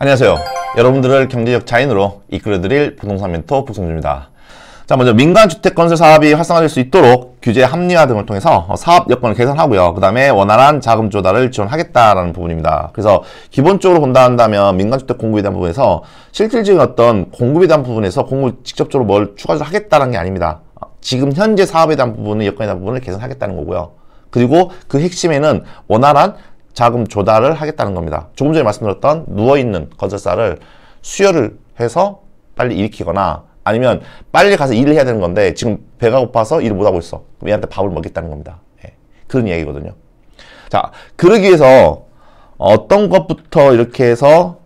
안녕하세요. 여러분들을 경제적 자인으로 이끌어드릴 부동산 멘토 북성주입니다. 자 먼저 민간주택 건설 사업이 활성화될 수 있도록 규제 합리화 등을 통해서 사업 여건을 개선하고요. 그 다음에 원활한 자금 조달을 지원하겠다라는 부분입니다. 그래서 기본적으로 본다 한다면 민간주택 공급에 대한 부분에서 실질적인 어떤 공급에 대한 부분에서 공급 직접적으로 뭘 추가적으로 하겠다는 게 아닙니다. 지금 현재 사업에 대한 부분은 여건에 대한 부분을 개선하겠다는 거고요. 그리고 그 핵심에는 원활한 자금 조달을 하겠다는 겁니다. 조금 전에 말씀드렸던 누워있는 건설사를 수혈을 해서 빨리 일으키거나 아니면 빨리 가서 일을 해야 되는 건데 지금 배가 고파서 일을 못하고 있어. 그럼 얘한테 밥을 먹겠다는 겁니다. 예. 그런 이야기거든요. 자, 그러기 위해서 어떤 것부터 이렇게 해서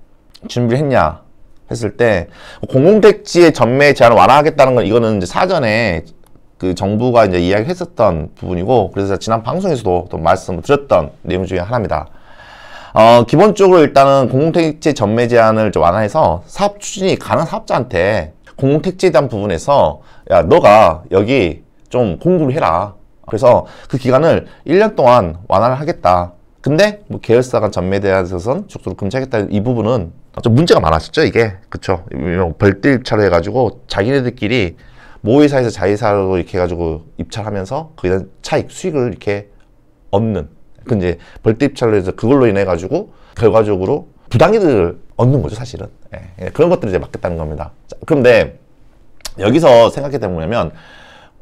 준비를 했냐 했을 때 공공택지의 전매 제한을 완화하겠다는 건 이거는 이제 사전에 그 정부가 이제 이야기를 했었던 부분이고 그래서 지난 방송에서도 또 말씀을 드렸던 내용 중에 하나입니다. 어, 기본적으로 일단은 공공택지 전매 제한을 좀 완화해서 사업 추진이 가능 사업자한테 공공택지에 대한 부분에서 야 너가 여기 좀공급을 해라. 그래서 그 기간을 1년 동안 완화를 하겠다. 근데 뭐 계열사 간 전매에 대해서는 적극적으로 금지하겠다이 부분은 좀 문제가 많았었죠 이게 그쵸 뭐 별떼차찰 해가지고 자기네들끼리 모의사에서 자의사로 이렇게 해가지고 입찰하면서 거기다 차익, 수익을 이렇게 얻는. 그 이제 벌떼 입찰로 해서 그걸로 인해 가지고 결과적으로 부당이득을 얻는 거죠, 사실은. 예. 예 그런 것들을 이제 막겠다는 겁니다. 자, 그런데 여기서 생각해 보면 뭐냐면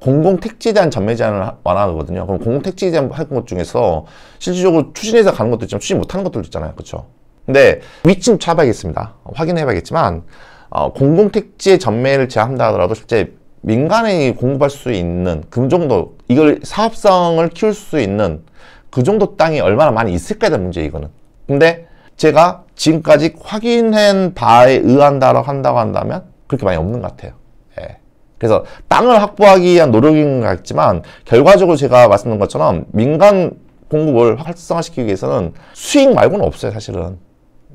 공공택지에 대한 전매 제한을 완화하거든요. 그럼 공공택지에 대한 할 것 중에서 실질적으로 추진해서 가는 것도 있지만 추진 못하는 것들도 있잖아요. 그렇죠? 근데 위층 차봐야겠습니다 확인해 봐야겠지만 어, 공공택지의 전매를 제한한다 하더라도 실제 민간인이 공급할 수 있는 그 정도 이걸 사업성을 키울 수 있는 그 정도 땅이 얼마나 많이 있을까에 대한 문제 이거는 근데 제가 지금까지 확인한 바에 의한다고 한다고 한다면 그렇게 많이 없는 것 같아요 예. 그래서 땅을 확보하기 위한 노력인 것 같지만 결과적으로 제가 말씀드린 것처럼 민간 공급을 활성화시키기 위해서는 수익 말고는 없어요 사실은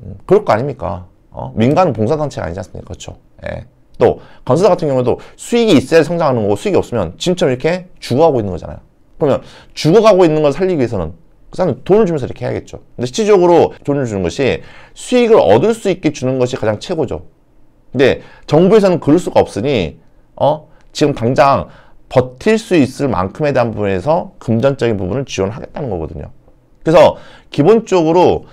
음, 그럴 거 아닙니까 어? 민간 봉사단체가 아니지 않습니까 그렇죠 예. 또 건설사 같은 경우에도 수익이 있어야 성장하는 거고 수익이 없으면 지금처럼 이렇게 죽어가고 있는 거잖아요. 그러면 죽어가고 있는 걸 살리기 위해서는 그 사람은 돈을 주면서 이렇게 해야겠죠. 근데 실질적으로 돈을 주는 것이 수익을 얻을 수 있게 주는 것이 가장 최고죠. 근데 정부에서는 그럴 수가 없으니 어 지금 당장 버틸 수 있을 만큼에 대한 부분에서 금전적인 부분을 지원하겠다는 거거든요. 그래서 기본적으로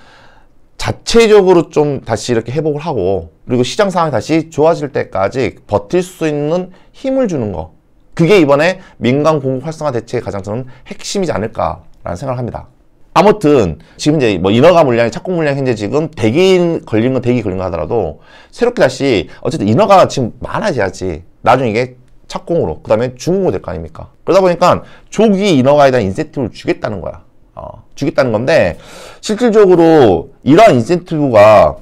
자체적으로 좀 다시 이렇게 회복을 하고 그리고 시장 상황이 다시 좋아질 때까지 버틸 수 있는 힘을 주는 거 그게 이번에 민간 공급 활성화 대책의 가장 저는 핵심이지 않을까라는 생각을 합니다. 아무튼 지금 이제 뭐 인허가 물량이 착공 물량이 현재 지금 대기 걸린 건 대기 걸린 거 하더라도 새롭게 다시 어쨌든 인허가 지금 많아져야지 나중에 이게 착공으로 그 다음에 중공으로 될 거 아닙니까? 그러다 보니까 조기 인허가에 대한 인센티브를 주겠다는 거야. 어, 주겠다는 건데 실질적으로 이러한 인센티브가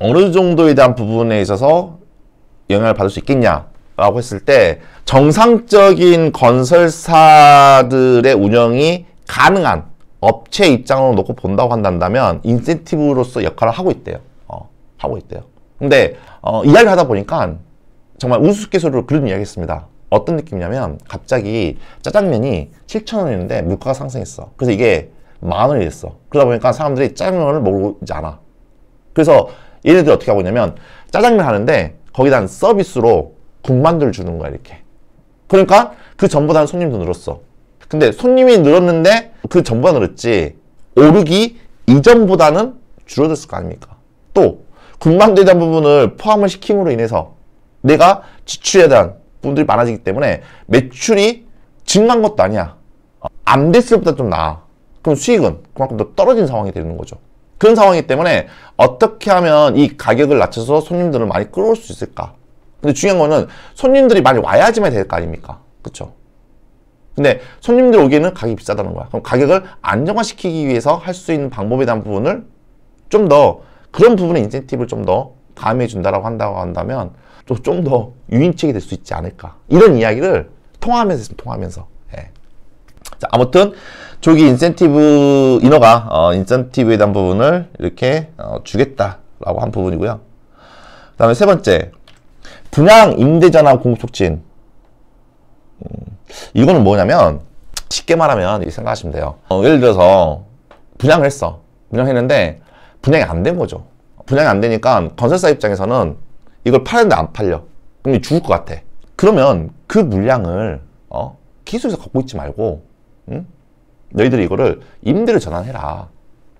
어느 정도에 대한 부분에 있어서 영향을 받을 수 있겠냐라고 했을 때 정상적인 건설사들의 운영이 가능한 업체 입장으로 놓고 본다고 한다면 인센티브로서 역할을 하고 있대요. 어, 하고 있대요. 근데 어, 이야기를 하다 보니까 정말 우스갯소리로 그런 이야기 했습니다. 어떤 느낌이냐면 갑자기 짜장면이 7,000원이었는데 물가가 상승했어. 그래서 이게 만 원이 됐어. 그러다 보니까 사람들이 짜장면을 먹지 않아. 그래서 얘네들이 어떻게 하고 있냐면 짜장면 하는데 거기다 서비스로 군만두를 주는 거야 이렇게. 그러니까 그 전보다는 손님도 늘었어. 근데 손님이 늘었는데 그 전보다 늘었지 오르기 이전보다는 줄어들었을 거 아닙니까? 또 군만두에 대한 부분을 포함을 시킴으로 인해서 내가 지출에 대한 분들이 많아지기 때문에 매출이 증가한 것도 아니야. 안 됐을 때보다 좀 나아. 그럼 수익은 그만큼 더 떨어진 상황이 되는 거죠. 그런 상황이기 때문에 어떻게 하면 이 가격을 낮춰서 손님들을 많이 끌어올 수 있을까? 근데 중요한 거는 손님들이 많이 와야지만 될 거 아닙니까? 그쵸? 근데 손님들 오기에는 가격이 비싸다는 거야. 그럼 가격을 안정화시키기 위해서 할 수 있는 방법에 대한 부분을 좀 더 그런 부분에 인센티브를 좀더 감해 준다라고 한다고 한다면 좀 더 유인책이 될 수 있지 않을까 이런 이야기를 통하면서 통하면서 예. 자, 아무튼 조기 인센티브 인허가 어, 인센티브에 대한 부분을 이렇게 어, 주겠다라고 한 부분이고요. 그 다음에 세 번째 분양 임대전화 공급 촉진 음, 이거는 뭐냐면 쉽게 말하면 생각하시면 돼요. 어, 예를 들어서 분양을 했어. 분양했는데 분양이 안 된 거죠. 분양이 안 되니까 건설사 입장에서는 이걸 팔는데 았안 팔려. 그럼 죽을 것 같아. 그러면 그 물량을 어? 기술에서 갖고 있지 말고 응? 너희들이 이거를 임대를 전환해라.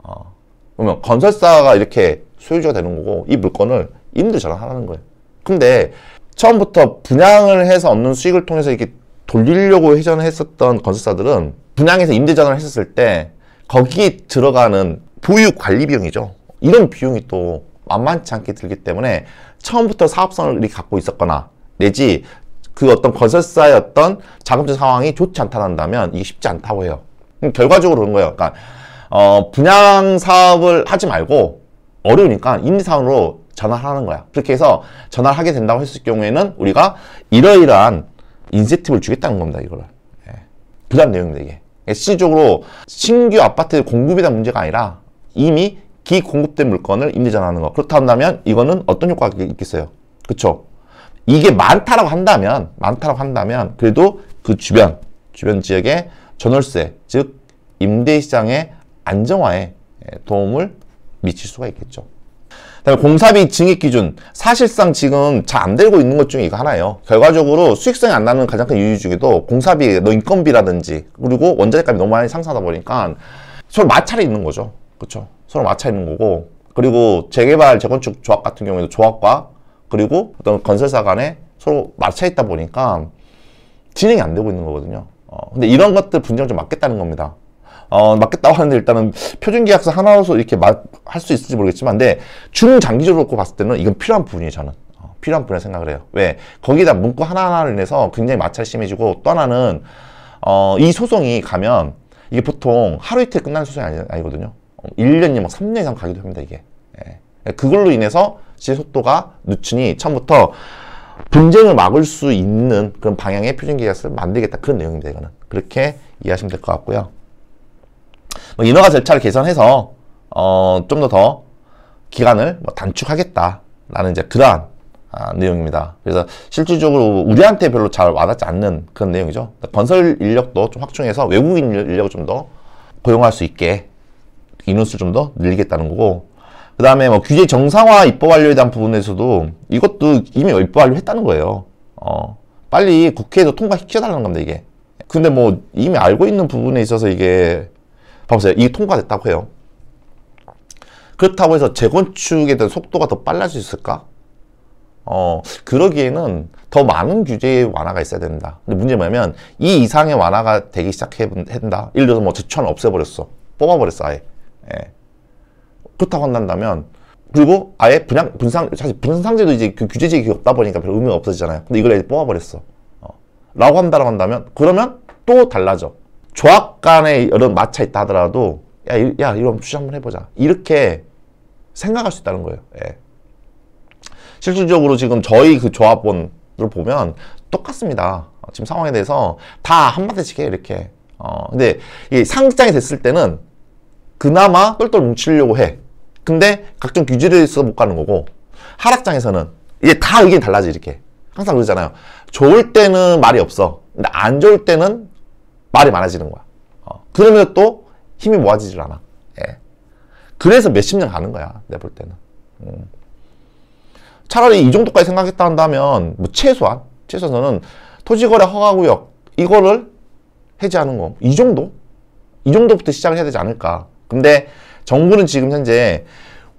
어. 그러면 건설사가 이렇게 소유주가 되는 거고 이 물건을 임대 전환하라는 거예요. 근데 처음부터 분양을 해서 얻는 수익을 통해서 이렇게 돌리려고 회전했었던 건설사들은 분양해서 임대 전환을 했었을 때 거기 들어가는 보유 관리 비용이죠. 이런 비용이 또 만만치 않게 들기 때문에 처음부터 사업성을 갖고 있었거나 내지 그 어떤 건설사의 어떤 자금적 상황이 좋지 않다한다면 이게 쉽지 않다고 해요. 결과적으로 그런 거예요. 그러니까 어, 분양 사업을 하지 말고 어려우니까 임대사업으로 전환하는 거야. 그렇게 해서 전환을 하게 된다고 했을 경우에는 우리가 이러이러한 인센티브를 주겠다는 겁니다. 이거를. 예. 부담 내용입니다. 이게. 실질적으로 신규 아파트 공급이란 문제가 아니라 이미 기 공급된 물건을 임대전하는 거. 그렇다 면 이거는 어떤 효과가 있겠어요? 그쵸? 이게 많다라고 한다면, 많다라고 한다면 그래도 그 주변, 주변 지역의 전월세, 즉 임대시장의 안정화에 예, 도움을 미칠 수가 있겠죠. 다음에 공사비 증액 기준 사실상 지금 잘 안 되고 있는 것 중에 이거 하나예요 결과적으로 수익성이 안 나는 가장 큰 이유 중에도 공사비 인건비라든지 그리고 원자재값이 너무 많이 상승하다 보니까 서로 마찰이 있는 거죠 그렇죠 서로 맞춰 있는 거고 그리고 재개발 재건축 조합 같은 경우에도 조합과 그리고 어떤 건설사 간에 서로 맞춰 있다 보니까 진행이 안 되고 있는 거거든요. 어, 근데 이런 것들 분쟁 좀맞겠다는 겁니다. 어, 맞겠다고 하는데 일단은 표준계약서 하나로서 이렇게 할 수 있을지 모르겠지만 근데 중장기적으로 봤을 때는 이건 필요한 부분이에요 저는 어, 필요한 부분이라고 생각을 해요 왜? 거기다 문구 하나하나를 인해서 굉장히 마찰이 심해지고 또 하나는 어, 이 소송이 가면 이게 보통 하루 이틀 끝나는 소송이 아니, 거든요 1년이 막 3년 이상 가기도 합니다, 이게. 예. 그걸로 인해서 지속도가 늦추니 처음부터 분쟁을 막을 수 있는 그런 방향의 표준계약서를 만들겠다. 그런 내용입니다, 이거는. 그렇게 이해하시면 될 것 같고요. 뭐 인허가 절차를 개선해서 어, 좀 더 더 기간을 뭐 단축하겠다라는 이제 그러한 아, 내용입니다. 그래서 실질적으로 우리한테 별로 잘 와닿지 않는 그런 내용이죠. 그러니까 건설 인력도 좀 확충해서 외국인 인력을 좀 더 고용할 수 있게 인원수를 좀더 늘리겠다는 거고 그 다음에 뭐 규제 정상화 입법 완료에 대한 부분에서도 이것도 이미 입법 완료했다는 거예요. 어, 빨리 국회에서 통과시켜달라는 겁니다, 이게. 근데 뭐 이미 알고 있는 부분에 있어서 이게 봐보세요. 이게 통과됐다고 해요. 그렇다고 해서 재건축에 대한 속도가 더 빨라질 수 있을까? 어, 그러기에는 더 많은 규제의 완화가 있어야 된다. 근데 문제는 뭐냐면 이 이상의 완화가 되기 시작해야 된다. 예를 들어서 뭐 제천 없애버렸어. 뽑아버렸어, 아예. 예. 그렇다고 한다면 그리고 아예 분양 분상 사실 분상제도 이제 그 규제 지역이 없다 보니까 별 의미가 없어지잖아요. 근데 이걸 이제 뽑아버렸어. 어. 라고 한다라고 한다면 그러면 또 달라져. 조합 간의 여런 마차 있다 하더라도 야, 이, 야 이런 추정 한번 해보자. 이렇게 생각할 수 있다는 거예요. 예. 실질적으로 지금 저희 그 조합원을 보면 똑같습니다. 어, 지금 상황에 대해서 다 한마디씩 해 이렇게. 어, 근데 이 상장이 됐을 때는 그나마 똘똘 뭉치려고 해. 근데 각종 규제를 있어못 가는 거고 하락장에서는 이게다 의견이 달라지 이렇게 항상 그러잖아요. 좋을 때는 말이 없어. 근데 안 좋을 때는 말이 많아지는 거야. 어. 그러면 또 힘이 모아지질 않아. 예. 그래서 몇십 년 가는 거야. 내가 볼 때는. 음. 차라리 이 정도까지 생각했다 한다면 뭐 최소한 최소한 저는 토지거래 허가구역 이거를 해제하는 거. 이 정도? 이 정도부터 시작을 해야 되지 않을까. 근데 정부는 지금 현재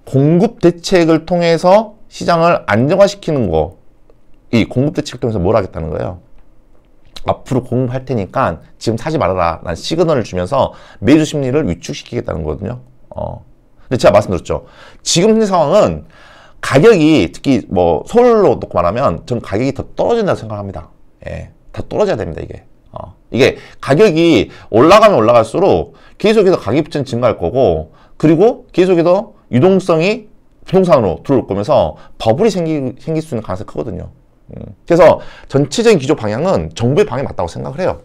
공급 대책을 통해서 시장을 안정화시키는 거, 이 공급 대책을 통해서 뭘 하겠다는 거예요? 앞으로 공급할 테니까 지금 사지 말아라. 라는 시그널을 주면서 매주 심리를 위축시키겠다는 거거든요. 어. 근데 제가 말씀드렸죠. 지금 상황은 가격이 특히 뭐 서울로 놓고 말하면 저는 가격이 더 떨어진다고 생각합니다. 예. 더 떨어져야 됩니다, 이게. 이게 가격이 올라가면 올라갈수록 계속해서 가격 부채는 증가할 거고 그리고 계속해서 유동성이 부동산으로 들어올 거면서 버블이 생기, 생길 수 있는 가능성이 크거든요. 음. 그래서 전체적인 기조 방향은 정부의 방향이 맞다고 생각을 해요.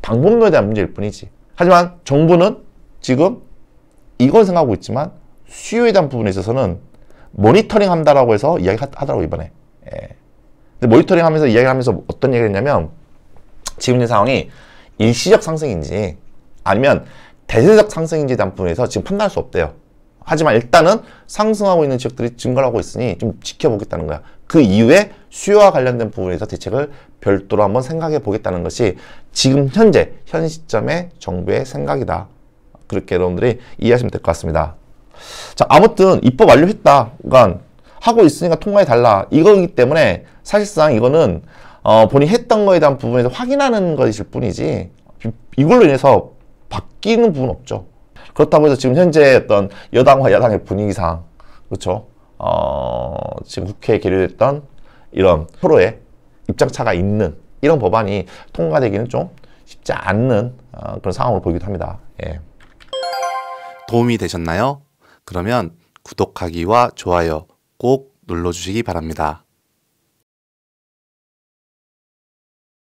방법론에 대한 문제일 뿐이지. 하지만 정부는 지금 이걸 생각하고 있지만 수요에 대한 부분에 있어서는 모니터링 한다라고 해서 이야기 하더라고 이번에. 예. 근데 모니터링 하면서 이야기를 하면서 어떤 얘기를 했냐면 지금 있 상황이 일시적 상승인지 아니면 대세적 상승인지 단분에서 지금 판단할 수 없대요. 하지만 일단은 상승하고 있는 지역들이 증가를 하고 있으니 좀 지켜보겠다는 거야. 그 이후에 수요와 관련된 부분에서 대책을 별도로 한번 생각해 보겠다는 것이 지금 현재 현 시점의 정부의 생각이다. 그렇게 여러분들이 이해하시면 될 것 같습니다. 자, 아무튼 입법 완료했다. 그러니까 하고 있으니까 통과해 달라. 이거기 때문에 사실상 이거는 어, 본인이 했던 거에 대한 부분에서 확인하는 것일 뿐이지 이걸로 인해서 바뀌는 부분 없죠. 그렇다고 해서 지금 현재 어떤 여당과 야당의 분위기상 그렇죠. 어, 지금 국회에 계류됐던 이런 서로의 입장 차가 있는 이런 법안이 통과되기는 좀 쉽지 않는 어, 그런 상황으로 보이기도 합니다. 예. 도움이 되셨나요? 그러면 구독하기와 좋아요 꼭 눌러주시기 바랍니다.